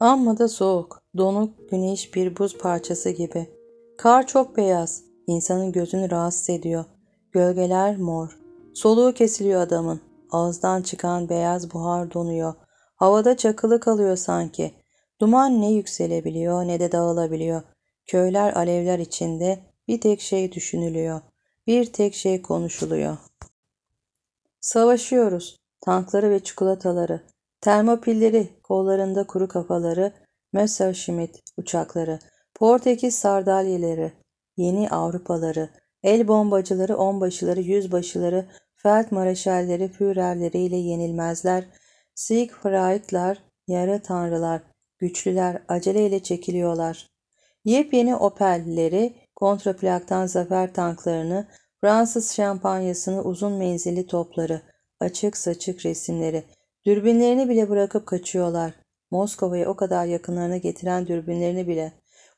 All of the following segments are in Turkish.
Amma da soğuk, donuk güneş bir buz parçası gibi. Kar çok beyaz, insanın gözünü rahatsız ediyor. Gölgeler mor. Soluğu kesiliyor adamın. Ağızdan çıkan beyaz buhar donuyor. Havada çakılı kalıyor sanki. Duman ne yükselebiliyor ne de dağılabiliyor. Köyler alevler içinde bir tek şey düşünülüyor. Bir tek şey konuşuluyor. Savaşıyoruz. Tankları ve çikolataları. Termopilleri, kollarında kuru kafaları, Messerschmitt uçakları, Portekiz sardalyeleri, yeni Avrupaları, el bombacıları, onbaşıları, yüzbaşıları, felt mareşalleri, führerleriyle yenilmezler, Siegfriedler, yarı tanrılar, güçlüler aceleyle çekiliyorlar. Yepyeni Opel'leri, kontraplaktan zafer tanklarını, Fransız şampanyasını, uzun menzilli topları, açık saçık resimleri, Dürbinlerini bile bırakıp kaçıyorlar. Moskova'ya o kadar yakınlarına getiren dürbinlerini bile.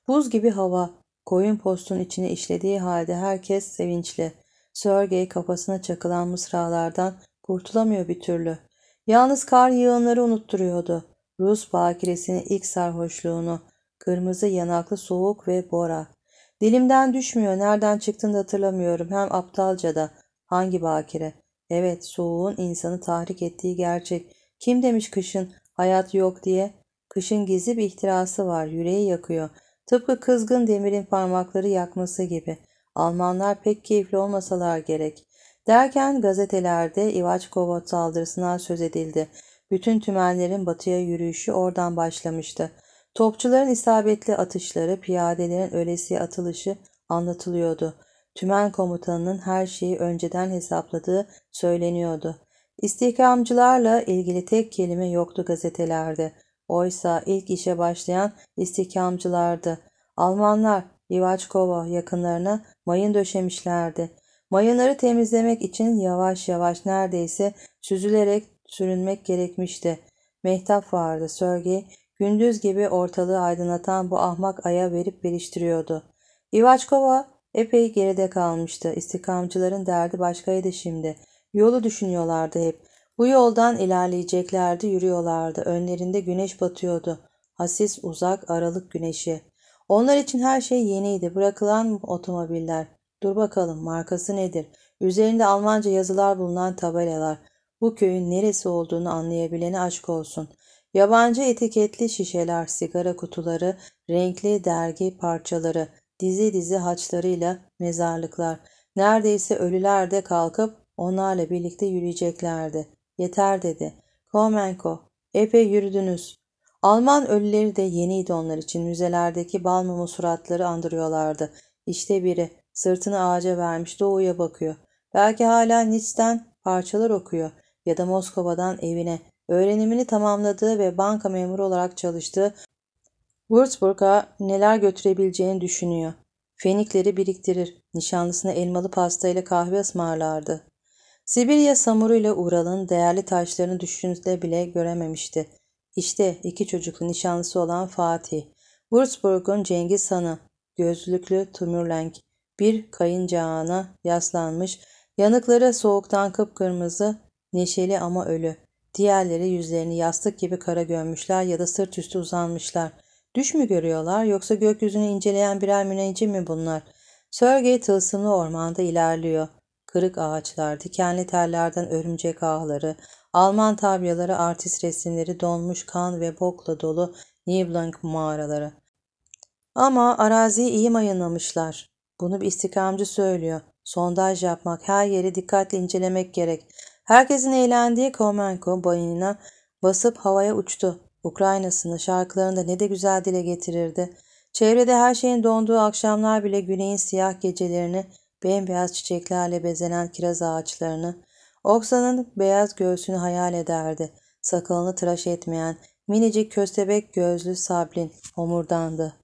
Buz gibi hava, koyun postun içine işlediği halde herkes sevinçli. Sergey kafasına çakılan mısralardan kurtulamıyor bir türlü. Yalnız kar yığınları unutturuyordu. Rus bakiresinin ilk sarhoşluğunu, kırmızı yanaklı soğuk ve bora. Dilimden düşmüyor, nereden çıktığını hatırlamıyorum. Hem aptalca da. Hangi bakire? Evet, soğuğun insanı tahrik ettiği gerçek. Kim demiş kışın hayat yok diye? Kışın gizli bir ihtirası var, yüreği yakıyor. Tıpkı kızgın demirin parmakları yakması gibi. Almanlar pek keyifli olmasalar gerek. Derken gazetelerde İvaçkovot saldırısından söz edildi. Bütün tümenlerin batıya yürüyüşü oradan başlamıştı. Topçuların isabetli atışları, piyadelerin ölesiye atılışı anlatılıyordu. Tümen komutanının her şeyi önceden hesapladığı söyleniyordu. İstihkamcılarla ilgili tek kelime yoktu gazetelerde. Oysa ilk işe başlayan istihkamcılardı. Almanlar Livaçkova yakınlarına mayın döşemişlerdi. Mayınları temizlemek için yavaş yavaş neredeyse süzülerek sürünmek gerekmişti. Mehtap vardı Sörgey. Gündüz gibi ortalığı aydınlatan bu ahmak aya verip veriştiriyordu. İvaçkova epey geride kalmıştı. İstikamcıların derdi başkaydı şimdi. Yolu düşünüyorlardı hep. Bu yoldan ilerleyeceklerdi, yürüyorlardı. Önlerinde güneş batıyordu. Hasis, uzak, aralık güneşi. Onlar için her şey yeniydi. Bırakılan otomobiller. Dur bakalım markası nedir? Üzerinde Almanca yazılar bulunan tabelalar. Bu köyün neresi olduğunu anlayabilene aşk olsun. Yabancı etiketli şişeler, sigara kutuları, renkli dergi parçaları, dizi dizi haçlarıyla mezarlıklar. Neredeyse ölüler de kalkıp Onlarla birlikte yürüyeceklerdi. Yeter dedi. Komenko, epey yürüdünüz. Alman ölüleri de yeniydi onlar için. Müzelerdeki balmumu suratları andırıyorlardı. İşte biri sırtını ağaca vermiş doğuya bakıyor. Belki hala Nietzsche'den parçalar okuyor ya da Moskova'dan evine öğrenimini tamamladığı ve banka memuru olarak çalıştığı Würzburg'a neler götürebileceğini düşünüyor. Fenikleri biriktirir, nişanlısına elmalı pasta ile kahve ısmarlardı. Sibirya samuruyla Ural'ın değerli taşlarını düşünde bile görememişti. İşte iki çocuklu nişanlısı olan Fatih, Würzburg'un Cengiz Han'ı, gözlüklü Tümürlenk, bir kayıncağına yaslanmış, yanıkları soğuktan kıpkırmızı, neşeli ama ölü. Diğerleri yüzlerini yastık gibi kara gömmüşler ya da sırt üstü uzanmışlar. Düş mü görüyorlar yoksa gökyüzünü inceleyen birer müneccim mi bunlar? Sörgey tılsımlı ormanda ilerliyor kırık ağaçlar, dikenli tellerden örümcek ağları, Alman tabyaları, artist resimleri, donmuş kan ve bokla dolu Niblang mağaraları. Ama araziyi iyi mayınlamışlar. Bunu bir istikamcı söylüyor. Sondaj yapmak, her yeri dikkatle incelemek gerek. Herkesin eğlendiği Komenko bayına basıp havaya uçtu. Ukrayna'sını şarkılarında ne de güzel dile getirirdi. Çevrede her şeyin donduğu akşamlar bile güneyin siyah gecelerini bembeyaz çiçeklerle bezenen kiraz ağaçlarını, Oksa'nın beyaz göğsünü hayal ederdi. Sakalını tıraş etmeyen, minicik köstebek gözlü Sablin omurdandı.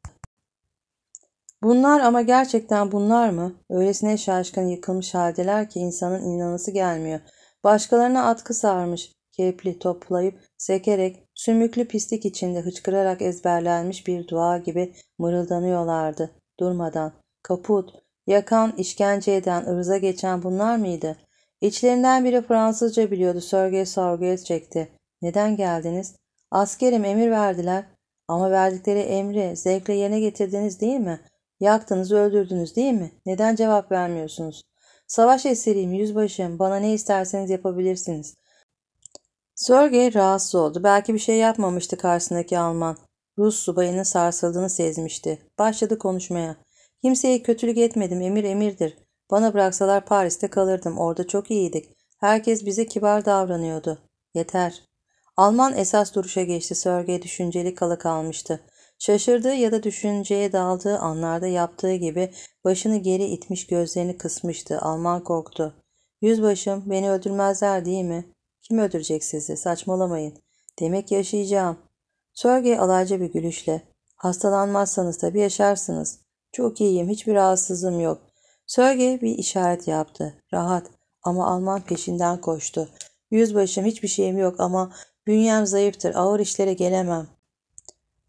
Bunlar ama gerçekten bunlar mı? Öylesine şaşkın yıkılmış haldeler ki insanın inanası gelmiyor. Başkalarına atkı sarmış, kepli toplayıp, sekerek, sümüklü pislik içinde hıçkırarak ezberlenmiş bir dua gibi mırıldanıyorlardı. Durmadan, kaput, Yakan, işkence eden, ırza geçen bunlar mıydı? İçlerinden biri Fransızca biliyordu. Sörgey sorguya çekti. Neden geldiniz? Askerim emir verdiler. Ama verdikleri emri zevkle yerine getirdiniz değil mi? Yaktınız öldürdünüz değil mi? Neden cevap vermiyorsunuz? Savaş esiriyim yüzbaşım. Bana ne isterseniz yapabilirsiniz. Sörgey rahatsız oldu. Belki bir şey yapmamıştı karşısındaki Alman. Rus subayının sarsıldığını sezmişti. Başladı konuşmaya. Kimseye kötülük etmedim emir emirdir. Bana bıraksalar Paris'te kalırdım orada çok iyiydik. Herkes bize kibar davranıyordu. Yeter. Alman esas duruşa geçti. Sörgeye düşünceli kala kalmıştı. Şaşırdığı ya da düşünceye daldığı anlarda yaptığı gibi başını geri itmiş gözlerini kısmıştı. Alman korktu. Yüzbaşım beni öldürmezler değil mi? Kim öldürecek sizi? Saçmalamayın. Demek yaşayacağım. Sörge alaycı bir gülüşle. Hastalanmazsanız tabii yaşarsınız. Çok iyiyim, hiçbir rahatsızlığım yok. Sörge bir işaret yaptı. Rahat ama Alman peşinden koştu. Yüzbaşım hiçbir şeyim yok ama bünyem zayıftır. Ağır işlere gelemem.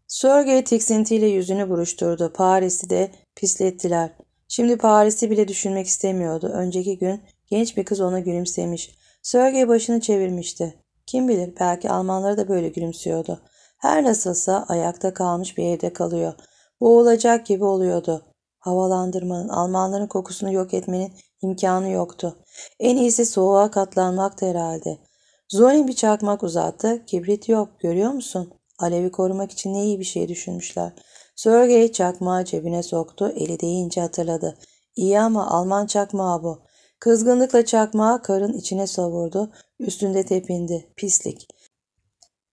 Sörge tiksintiyle yüzünü buruşturdu. Paris'i de pislettiler. Şimdi Paris'i bile düşünmek istemiyordu. Önceki gün genç bir kız ona gülümsemiş. Sörge başını çevirmişti. Kim bilir belki Almanlara da böyle gülümsüyordu. Her nasılsa ayakta kalmış bir evde kalıyor boğulacak gibi oluyordu. Havalandırmanın, Almanların kokusunu yok etmenin imkanı yoktu. En iyisi soğuğa katlanmaktı herhalde. Zoni bir çakmak uzattı. Kibrit yok görüyor musun? Alevi korumak için ne iyi bir şey düşünmüşler. Sörgey çakmağı cebine soktu. Eli değince hatırladı. İyi ama Alman çakmağı bu. Kızgınlıkla çakmağı karın içine savurdu. Üstünde tepindi. Pislik.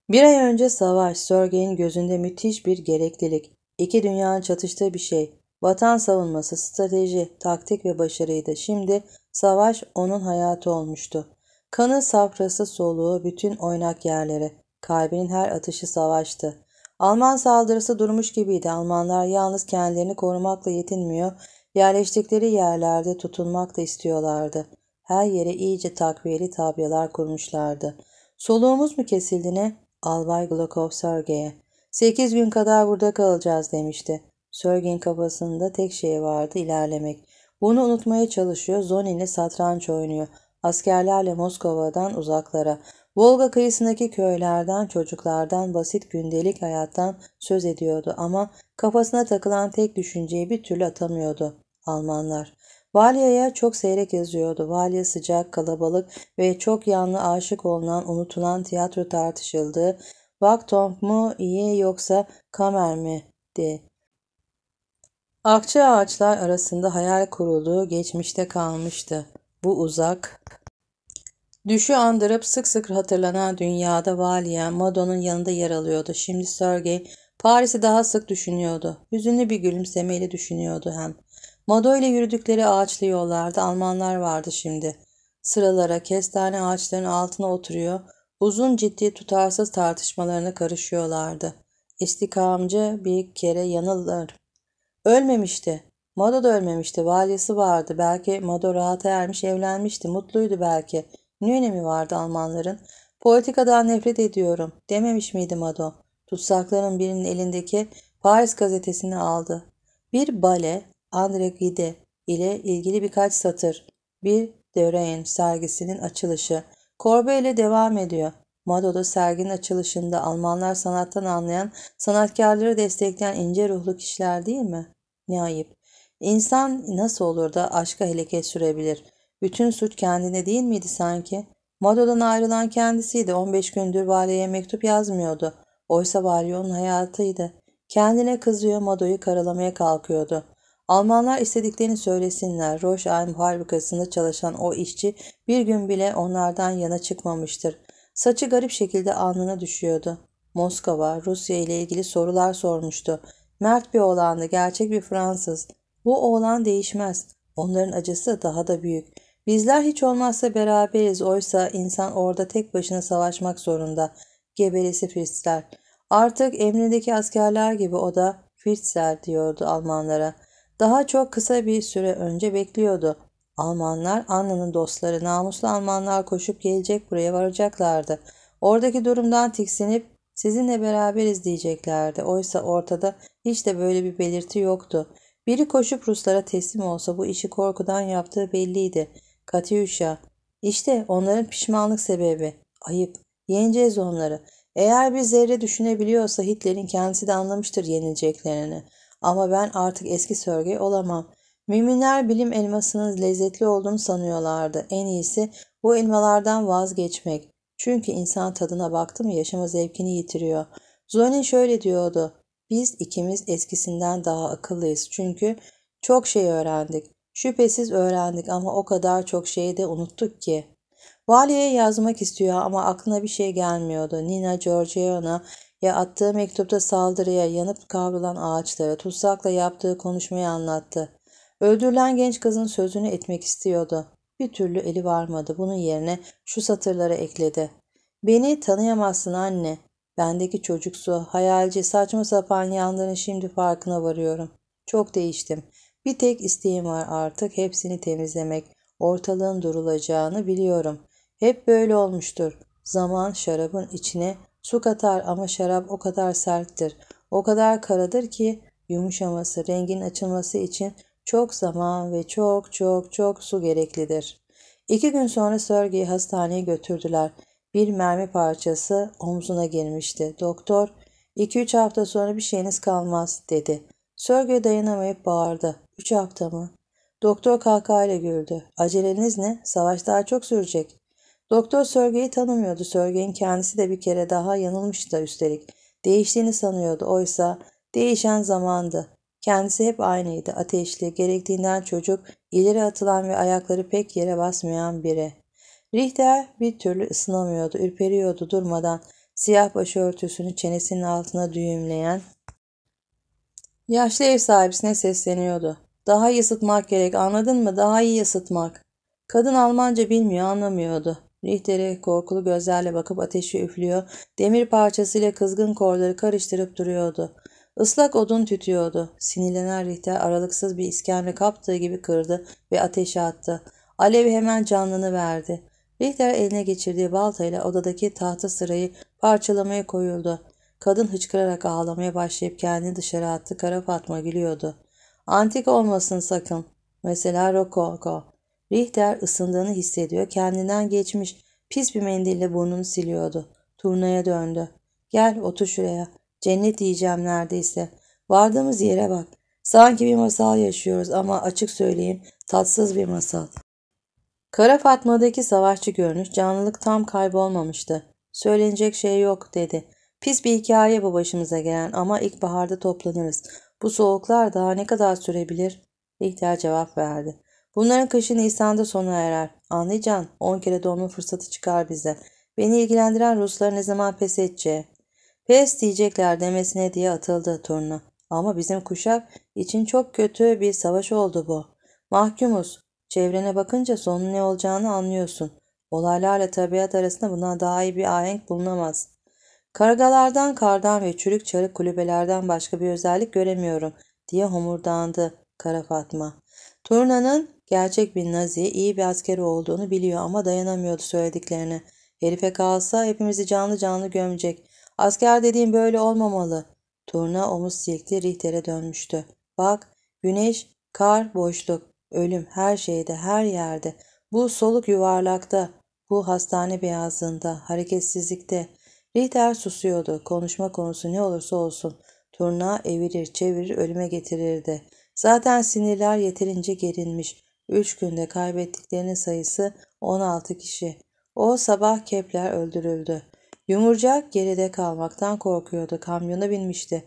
Bir ay önce savaş Sörgey'in gözünde müthiş bir gereklilik. İki dünyanın çatıştığı bir şey. Vatan savunması, strateji, taktik ve başarıydı. Şimdi savaş onun hayatı olmuştu. Kanı safrası soluğu bütün oynak yerlere, Kalbinin her atışı savaştı. Alman saldırısı durmuş gibiydi. Almanlar yalnız kendilerini korumakla yetinmiyor, yerleştikleri yerlerde tutunmak da istiyorlardı. Her yere iyice takviyeli tabyalar kurmuşlardı. Soluğumuz mu kesildi ne? Albay Glokov Sergey'e. Sekiz gün kadar burada kalacağız demişti. Sörgin kafasında tek şey vardı ilerlemek. Bunu unutmaya çalışıyor. Zonin'le satranç oynuyor. Askerlerle Moskova'dan uzaklara. Volga kıyısındaki köylerden, çocuklardan, basit gündelik hayattan söz ediyordu ama kafasına takılan tek düşünceyi bir türlü atamıyordu. Almanlar. Valya'ya çok seyrek yazıyordu. Valya sıcak, kalabalık ve çok yanlı aşık olunan, unutulan tiyatro tartışıldığı, Vakton mu iyi yoksa kamer mi di. Akça ağaçlar arasında hayal kurulduğu geçmişte kalmıştı. Bu uzak, Düşü andırıp sık sık hatırlanan dünyada Valien Mado'nun yanında yer alıyordu. Şimdi Sergey Paris'i daha sık düşünüyordu. Hüzünlü bir gülümsemeyle düşünüyordu hem. Mado ile yürüdükleri ağaçlı yollarda Almanlar vardı şimdi. Sıralara kestane ağaçların altına oturuyor, Uzun ciddi tutarsız tartışmalarına karışıyorlardı. İstikamcı bir kere yanılır. Ölmemişti. Mado da ölmemişti. Valisi vardı. Belki Mado rahat ermiş evlenmişti. Mutluydu belki. Ne önemi vardı Almanların? Politikadan nefret ediyorum dememiş miydi Mado? Tutsakların birinin elindeki Paris gazetesini aldı. Bir bale Andre Gide ile ilgili birkaç satır. Bir Döreyn sergisinin açılışı. Korbe ile devam ediyor. Mado'da serginin açılışında Almanlar sanattan anlayan, sanatkarları destekleyen ince ruhlu kişiler değil mi? Ne ayıp. İnsan nasıl olur da aşka heleket sürebilir? Bütün suç kendine değil miydi sanki? Mado'dan ayrılan kendisiydi. 15 gündür valeye mektup yazmıyordu. Oysa vali onun hayatıydı. Kendine kızıyor Mado'yu karalamaya kalkıyordu. Almanlar istediklerini söylesinler. Roşheim fabrikasında çalışan o işçi bir gün bile onlardan yana çıkmamıştır. Saçı garip şekilde alnına düşüyordu. Moskova, Rusya ile ilgili sorular sormuştu. Mert bir oğlandı, gerçek bir Fransız. Bu oğlan değişmez. Onların acısı daha da büyük. Bizler hiç olmazsa beraberiz. Oysa insan orada tek başına savaşmak zorunda. Gebelesi Firsler. Artık emrindeki askerler gibi o da Firsler diyordu Almanlara. Daha çok kısa bir süre önce bekliyordu. Almanlar Anna'nın dostları namuslu Almanlar koşup gelecek buraya varacaklardı. Oradaki durumdan tiksinip sizinle beraberiz diyeceklerdi. Oysa ortada hiç de böyle bir belirti yoktu. Biri koşup Ruslara teslim olsa bu işi korkudan yaptığı belliydi. Katyusha. işte onların pişmanlık sebebi. Ayıp. Yeneceğiz onları. Eğer bir zerre düşünebiliyorsa Hitler'in kendisi de anlamıştır yenileceklerini. Ama ben artık eski sörgey olamam. Müminler bilim elmasının lezzetli olduğunu sanıyorlardı. En iyisi bu elmalardan vazgeçmek. Çünkü insan tadına baktı mı yaşama zevkini yitiriyor. Zonin şöyle diyordu. Biz ikimiz eskisinden daha akıllıyız. Çünkü çok şey öğrendik. Şüphesiz öğrendik ama o kadar çok şeyi de unuttuk ki. Valiye yazmak istiyor ama aklına bir şey gelmiyordu. Nina Georgiana ya attığı mektupta saldırıya yanıp kavrulan ağaçlara, tutsakla yaptığı konuşmayı anlattı. Öldürülen genç kızın sözünü etmek istiyordu. Bir türlü eli varmadı. Bunun yerine şu satırları ekledi. Beni tanıyamazsın anne. Bendeki çocuksu, hayalci, saçma sapan yanların şimdi farkına varıyorum. Çok değiştim. Bir tek isteğim var artık hepsini temizlemek. Ortalığın durulacağını biliyorum. Hep böyle olmuştur. Zaman şarabın içine Su katar ama şarap o kadar serttir. O kadar karadır ki yumuşaması, rengin açılması için çok zaman ve çok çok çok su gereklidir. İki gün sonra Sörge'yi hastaneye götürdüler. Bir mermi parçası omzuna girmişti. Doktor, iki üç hafta sonra bir şeyiniz kalmaz dedi. Sörge dayanamayıp bağırdı. Üç hafta mı? Doktor kahkahayla güldü. Aceleniz ne? Savaş daha çok sürecek. Doktor Sörge'yi tanımıyordu. Sörge'nin kendisi de bir kere daha yanılmıştı üstelik. Değiştiğini sanıyordu. Oysa değişen zamandı. Kendisi hep aynıydı. Ateşli, gerektiğinden çocuk, ileri atılan ve ayakları pek yere basmayan biri. Richter bir türlü ısınamıyordu, ürperiyordu durmadan. Siyah başörtüsünü çenesinin altına düğümleyen yaşlı ev sahibisine sesleniyordu. Daha iyi ısıtmak gerek anladın mı? Daha iyi ısıtmak. Kadın Almanca bilmiyor anlamıyordu. Richter'e korkulu gözlerle bakıp ateşi üflüyor, demir parçasıyla kızgın korları karıştırıp duruyordu. Islak odun tütüyordu. Sinirlenen Richter aralıksız bir iskemle kaptığı gibi kırdı ve ateşe attı. Alev hemen canlını verdi. Richter eline geçirdiği baltayla odadaki tahta sırayı parçalamaya koyuldu. Kadın hıçkırarak ağlamaya başlayıp kendini dışarı attı. Kara Fatma gülüyordu. Antik olmasın sakın. Mesela Rokoko. Richter ısındığını hissediyor. Kendinden geçmiş pis bir mendille burnunu siliyordu. Turnaya döndü. Gel otur şuraya. Cennet diyeceğim neredeyse. Vardığımız yere bak. Sanki bir masal yaşıyoruz ama açık söyleyeyim tatsız bir masal. Kara Fatma'daki savaşçı görünüş canlılık tam kaybolmamıştı. Söylenecek şey yok dedi. Pis bir hikaye bu başımıza gelen ama ilkbaharda toplanırız. Bu soğuklar daha ne kadar sürebilir? Richter cevap verdi. Bunların kışı Nisan'da sona erer. Anlayacaksın on kere doğma fırsatı çıkar bize. Beni ilgilendiren Ruslar ne zaman pes edeceği. Pes diyecekler demesine diye atıldı turna. Ama bizim kuşak için çok kötü bir savaş oldu bu. Mahkumuz. Çevrene bakınca sonun ne olacağını anlıyorsun. Olaylarla tabiat arasında buna daha iyi bir ahenk bulunamaz. Kargalardan, kardan ve çürük çarık kulübelerden başka bir özellik göremiyorum diye homurdandı Kara Fatma. Turna'nın Gerçek bir Nazi iyi bir askeri olduğunu biliyor ama dayanamıyordu söylediklerine. Herife kalsa hepimizi canlı canlı gömecek. Asker dediğim böyle olmamalı. Turna omuz silkti Richter'e dönmüştü. Bak güneş, kar, boşluk, ölüm her şeyde her yerde. Bu soluk yuvarlakta, bu hastane beyazında, hareketsizlikte. Richter susuyordu. Konuşma konusu ne olursa olsun. Turna evirir çevirir ölüme getirirdi. Zaten sinirler yeterince gerilmiş. 3 günde kaybettiklerinin sayısı 16 kişi. O sabah Kepler öldürüldü. Yumurcak geride kalmaktan korkuyordu. Kamyona binmişti.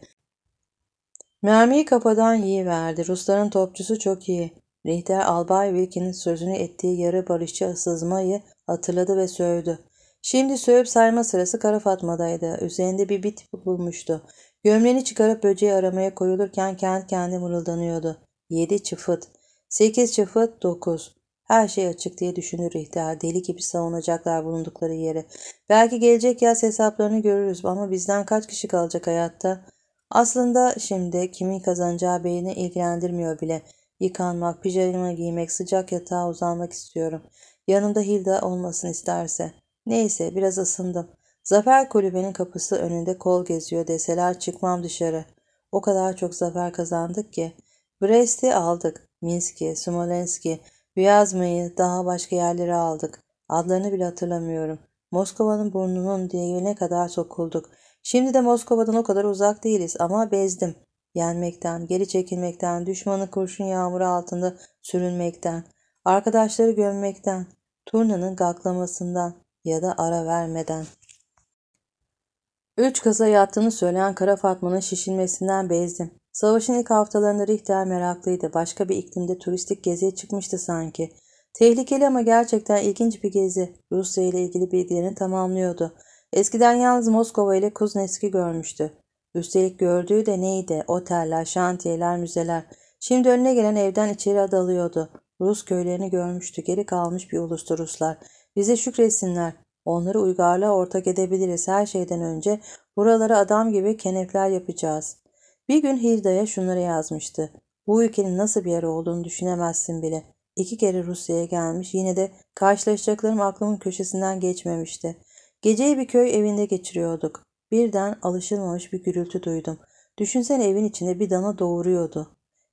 Mermiyi kapadan iyi verdi. Rusların topçusu çok iyi. Richter Albay Wilkin'in sözünü ettiği yarı barışçı sızmayı hatırladı ve sövdü. Şimdi sövüp sayma sırası Kara Fatma'daydı. Üzerinde bir bit bulmuştu. Gömleğini çıkarıp böceği aramaya koyulurken kendi kendi mırıldanıyordu. Yedi çıfıt. 8 çarpı 9. Her şey açık diye düşünür ihtiyar. Deli gibi savunacaklar bulundukları yere. Belki gelecek yaz hesaplarını görürüz ama bizden kaç kişi kalacak hayatta? Aslında şimdi kimin kazanacağı beyni ilgilendirmiyor bile. Yıkanmak, pijama giymek, sıcak yatağa uzanmak istiyorum. Yanımda Hilda olmasın isterse. Neyse biraz ısındım. Zafer kulübenin kapısı önünde kol geziyor deseler çıkmam dışarı. O kadar çok zafer kazandık ki. Brest'i aldık. Minsk'i, Smolensk'i, Vyazma'yı daha başka yerlere aldık. Adlarını bile hatırlamıyorum. Moskova'nın burnunun diyebilene kadar sokulduk. Şimdi de Moskova'dan o kadar uzak değiliz ama bezdim. Yenmekten, geri çekilmekten, düşmanı kurşun yağmuru altında sürünmekten, arkadaşları gömmekten, turnanın gaklamasından ya da ara vermeden. Üç kıza yattığını söyleyen Kara Fatma'nın şişinmesinden bezdim. Savaşın ilk haftalarında Richter meraklıydı. Başka bir iklimde turistik geziye çıkmıştı sanki. Tehlikeli ama gerçekten ilginç bir gezi. Rusya ile ilgili bilgilerini tamamlıyordu. Eskiden yalnız Moskova ile Kuzneski görmüştü. Üstelik gördüğü de neydi? Oteller, şantiyeler, müzeler. Şimdi önüne gelen evden içeri dalıyordu. Rus köylerini görmüştü. Geri kalmış bir ulustu Ruslar. Bize şükretsinler. Onları uygarlığa ortak edebiliriz. Her şeyden önce buralara adam gibi kenefler yapacağız. Bir gün Hilda'ya şunları yazmıştı. Bu ülkenin nasıl bir yer olduğunu düşünemezsin bile. İki kere Rusya'ya gelmiş yine de karşılaşacaklarım aklımın köşesinden geçmemişti. Geceyi bir köy evinde geçiriyorduk. Birden alışılmamış bir gürültü duydum. Düşünsene evin içinde bir dana doğuruyordu.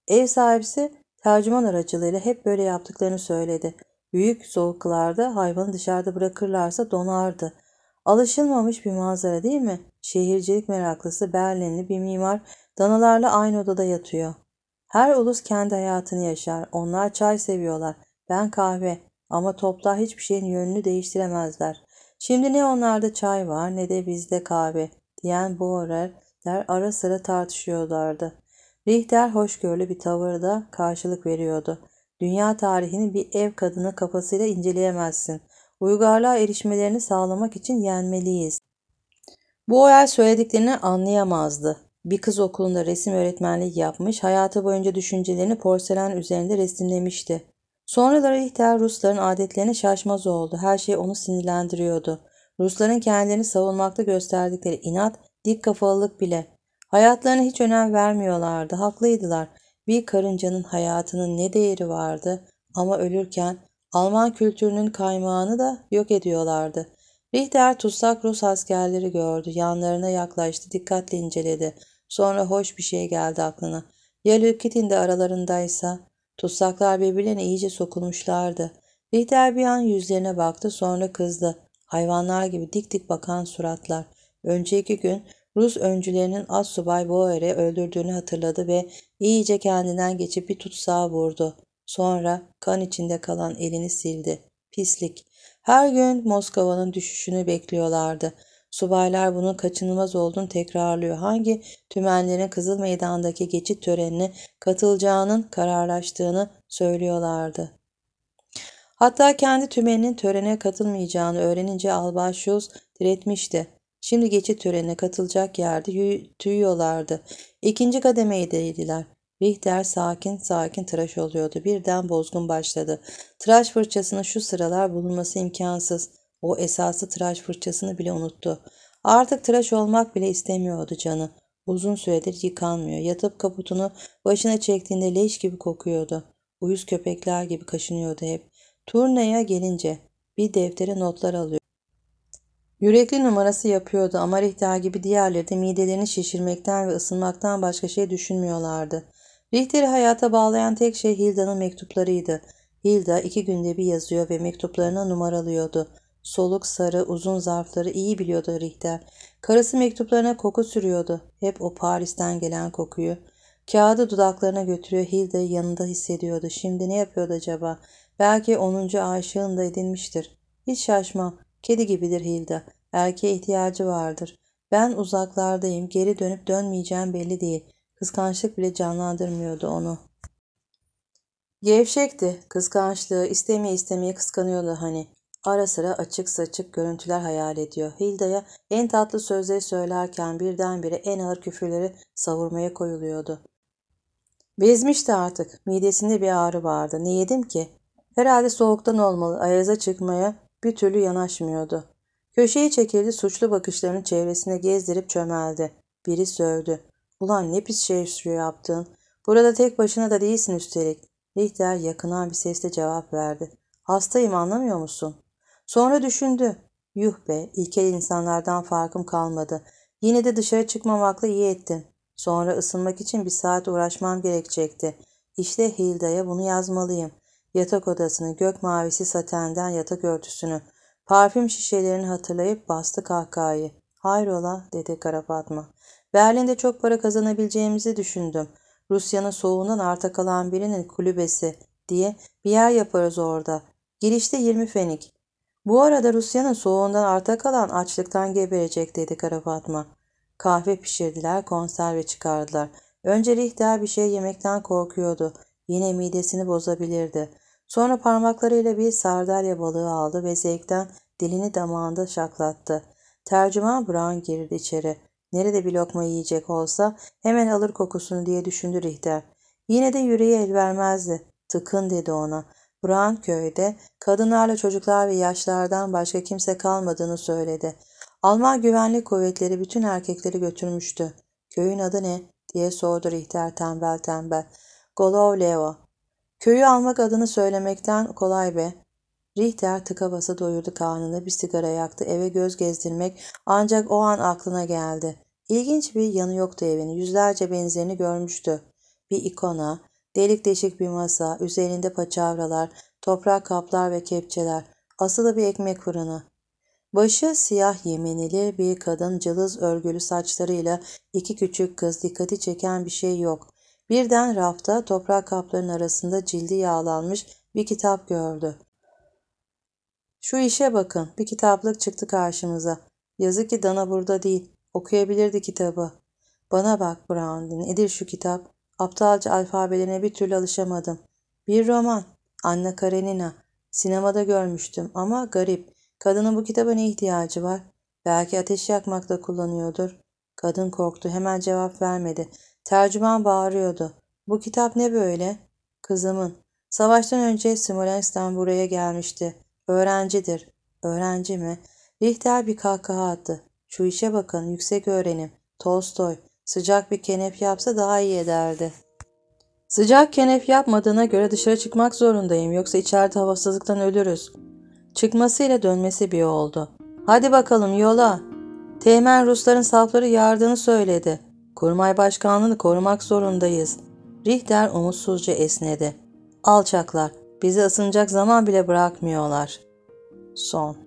Ev sahibisi tercüman aracılığıyla hep böyle yaptıklarını söyledi. Büyük soğuklarda hayvanı dışarıda bırakırlarsa donardı. Alışılmamış bir manzara değil mi? Şehircilik meraklısı Berlinli bir mimar Danalarla aynı odada yatıyor. Her ulus kendi hayatını yaşar. Onlar çay seviyorlar. Ben kahve. Ama toplar hiçbir şeyin yönünü değiştiremezler. Şimdi ne onlarda çay var ne de bizde kahve diyen bu Bohrer'ler ara sıra tartışıyorlardı. Richter hoşgörülü bir tavırda karşılık veriyordu. Dünya tarihini bir ev kadını kafasıyla inceleyemezsin. Uygarlığa erişmelerini sağlamak için yenmeliyiz. Bu oyal söylediklerini anlayamazdı bir kız okulunda resim öğretmenliği yapmış, hayatı boyunca düşüncelerini porselen üzerinde resimlemişti. Sonraları ihtiyar Rusların adetlerine şaşmaz oldu. Her şey onu sinirlendiriyordu. Rusların kendilerini savunmakta gösterdikleri inat, dik kafalılık bile. Hayatlarına hiç önem vermiyorlardı. Haklıydılar. Bir karıncanın hayatının ne değeri vardı ama ölürken Alman kültürünün kaymağını da yok ediyorlardı. Richter tutsak Rus askerleri gördü. Yanlarına yaklaştı, dikkatle inceledi. Sonra hoş bir şey geldi aklına. Ya Lükit'in de aralarındaysa? Tutsaklar birbirine iyice sokulmuşlardı. Ritter bir an yüzlerine baktı sonra kızdı. Hayvanlar gibi dik dik bakan suratlar. Önceki gün Rus öncülerinin az subay Boer'i öldürdüğünü hatırladı ve iyice kendinden geçip bir tutsağa vurdu. Sonra kan içinde kalan elini sildi. Pislik. Her gün Moskova'nın düşüşünü bekliyorlardı. Subaylar bunun kaçınılmaz olduğunu tekrarlıyor. Hangi tümenlerin Kızıl Meydan'daki geçit törenine katılacağının kararlaştığını söylüyorlardı. Hatta kendi tümeninin törene katılmayacağını öğrenince Albay Schulz diretmişti. Şimdi geçit törenine katılacak yerde tüyüyorlardı. İkinci kademeydeydiler. Richter sakin sakin tıraş oluyordu. Birden bozgun başladı. Tıraş fırçasının şu sıralar bulunması imkansız. O esası tıraş fırçasını bile unuttu. Artık tıraş olmak bile istemiyordu canı. Uzun süredir yıkanmıyor. Yatıp kaputunu başına çektiğinde leş gibi kokuyordu. Uyuz köpekler gibi kaşınıyordu hep. Turnaya gelince bir deftere notlar alıyor. Yürekli numarası yapıyordu ama Richter gibi diğerleri de midelerini şişirmekten ve ısınmaktan başka şey düşünmüyorlardı. Richter'i hayata bağlayan tek şey Hilda'nın mektuplarıydı. Hilda iki günde bir yazıyor ve mektuplarına numaralıyordu. Soluk sarı uzun zarfları iyi biliyordu Richter. Karısı mektuplarına koku sürüyordu. Hep o Paris'ten gelen kokuyu. Kağıdı dudaklarına götürüyor Hilde yanında hissediyordu. Şimdi ne yapıyordu acaba? Belki 10. aşığın da edinmiştir. Hiç şaşma, Kedi gibidir Hilda. Erkeğe ihtiyacı vardır. Ben uzaklardayım. Geri dönüp dönmeyeceğim belli değil. Kıskançlık bile canlandırmıyordu onu. Gevşekti. Kıskançlığı istemeye istemeye kıskanıyordu hani. Ara sıra açık saçık görüntüler hayal ediyor. Hilda'ya en tatlı sözleri söylerken birdenbire en ağır küfürleri savurmaya koyuluyordu. Bezmişti artık. Midesinde bir ağrı vardı. Ne yedim ki? Herhalde soğuktan olmalı. Ayaza çıkmaya bir türlü yanaşmıyordu. Köşeye çekildi suçlu bakışlarını çevresine gezdirip çömeldi. Biri sövdü. Ulan ne pis şey şu yaptın. Burada tek başına da değilsin üstelik. Richter yakınan bir sesle cevap verdi. Hastayım anlamıyor musun? Sonra düşündü. Yuh be, ilkel insanlardan farkım kalmadı. Yine de dışarı çıkmamakla iyi ettim. Sonra ısınmak için bir saat uğraşmam gerekecekti. İşte Hilda'ya bunu yazmalıyım. Yatak odasını, gök mavisi satenden yatak örtüsünü, parfüm şişelerini hatırlayıp bastı kahkahayı. Hayrola dedi Kara Fatma. Berlin'de çok para kazanabileceğimizi düşündüm. Rusya'nın soğuğundan arta kalan birinin kulübesi diye bir yer yaparız orada. Girişte 20 fenik. Bu arada Rusya'nın soğuğundan arta kalan açlıktan geberecek dedi Kara Fatma. Kahve pişirdiler, konserve çıkardılar. Önce Richter bir şey yemekten korkuyordu. Yine midesini bozabilirdi. Sonra parmaklarıyla bir sardalya balığı aldı ve zevkten dilini damağında şaklattı. Tercüman Brown girdi içeri. Nerede bir lokma yiyecek olsa hemen alır kokusunu diye düşündü Richter. Yine de yüreği el vermezdi. Tıkın dedi ona. Buran köyde kadınlarla çocuklar ve yaşlardan başka kimse kalmadığını söyledi. Alman güvenlik kuvvetleri bütün erkekleri götürmüştü. Köyün adı ne? diye sordu Richter tembel tembel. Golovlevo. Köyü almak adını söylemekten kolay be. Richter tıka basa doyurdu karnını bir sigara yaktı eve göz gezdirmek ancak o an aklına geldi. İlginç bir yanı yoktu evin yüzlerce benzerini görmüştü. Bir ikona, Delik deşik bir masa, üzerinde paçavralar, toprak kaplar ve kepçeler, asılı bir ekmek fırını. Başı siyah yeminili bir kadın cılız örgülü saçlarıyla iki küçük kız dikkati çeken bir şey yok. Birden rafta toprak kapların arasında cildi yağlanmış bir kitap gördü. Şu işe bakın bir kitaplık çıktı karşımıza. Yazık ki Dana burada değil. Okuyabilirdi kitabı. Bana bak Brown, nedir şu kitap? Aptalca alfabelerine bir türlü alışamadım. Bir roman. Anna Karenina. Sinemada görmüştüm ama garip. Kadının bu kitaba ne ihtiyacı var? Belki ateş yakmakta kullanıyordur. Kadın korktu. Hemen cevap vermedi. Tercüman bağırıyordu. Bu kitap ne böyle? Kızımın. Savaştan önce Smolensk'ten buraya gelmişti. Öğrencidir. Öğrenci mi? Richter bir kahkaha attı. Şu işe bakın yüksek öğrenim. Tolstoy. Sıcak bir kenef yapsa daha iyi ederdi. Sıcak kenef yapmadığına göre dışarı çıkmak zorundayım yoksa içeride havasızlıktan ölürüz. Çıkmasıyla dönmesi bir oldu. Hadi bakalım yola. Teğmen Rusların safları yardığını söyledi. Kurmay başkanlığını korumak zorundayız. Richter umutsuzca esnedi. Alçaklar, bizi ısınacak zaman bile bırakmıyorlar. Son